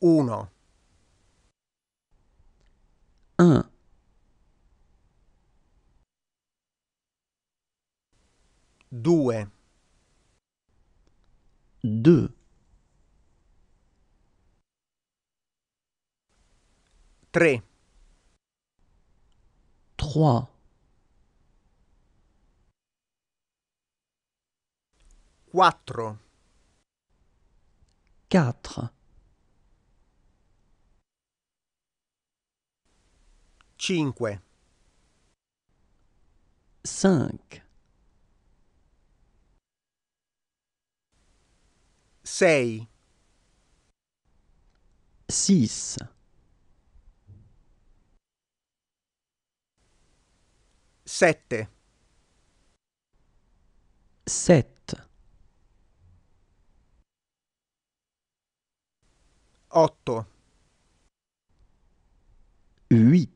1 1 2 2 3 3 4 4 5 5 6 6 7 7 8 8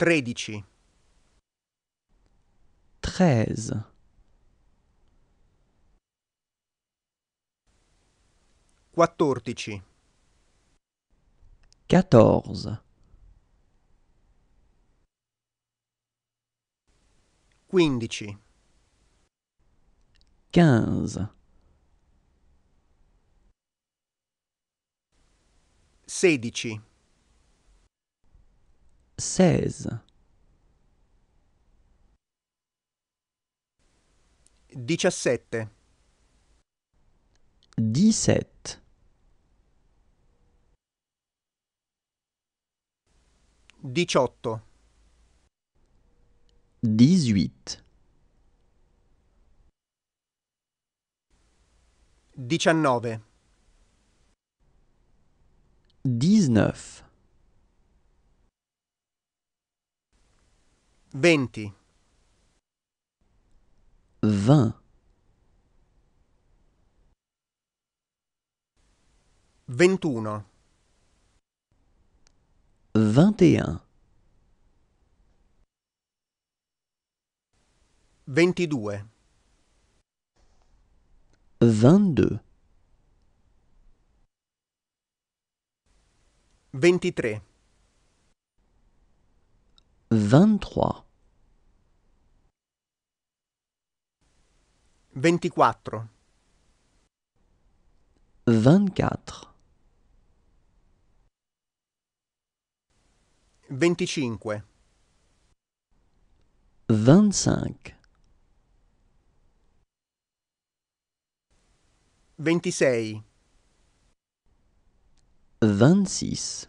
Tredici. Treize. Quattordici. Quatorze. Quindici. Quinze. Sedici seize. Diciassette. Dix-sept. Diciotto. Dix-huit. Diciannove. dix 20 20 21 21 22 22 23 vingt-trois 24 vingt-quatre 25 vingt-cinq 26 vingt-six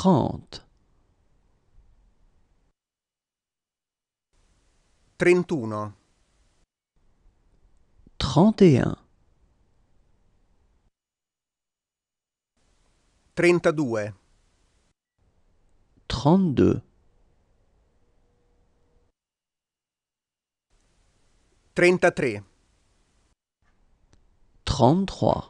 30 31 31 32 32 33 33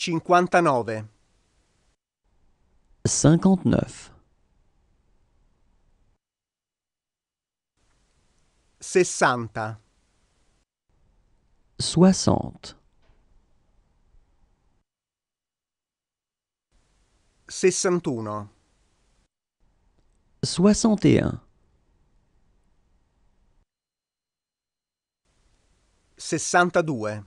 59 59 60 60 61 61 62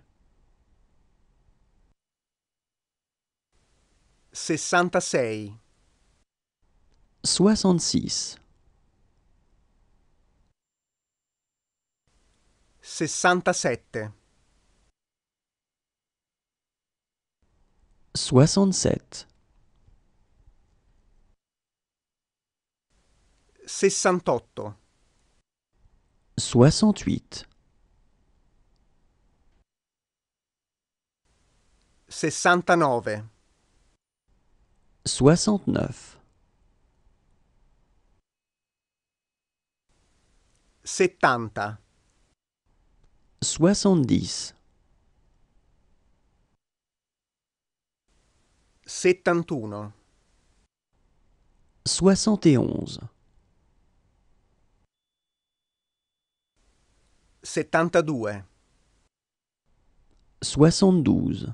Sessantasei. Soixante-six. Sessantasette. Soixante-sept. Sessantotto. Soixante-huit. Sessantanove. 69 70 70 71 71 72 72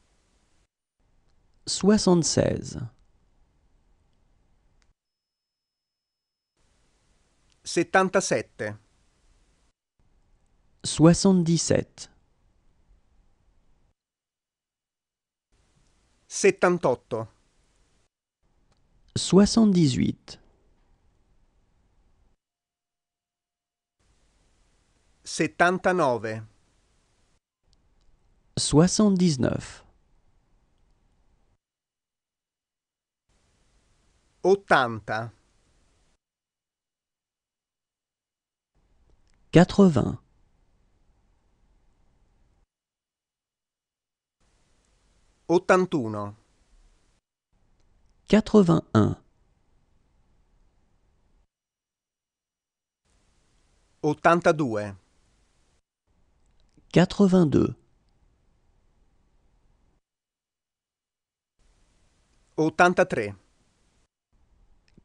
soixante-seize. sept Soixante-dix-sept. Settantotto. Soixante-dix-huit. neuf, Soixante-dix-neuf. Ottanta. Quatre-vingts. Ottantuno. Quatre-vingt-un. Ottantadue. Ottantatré.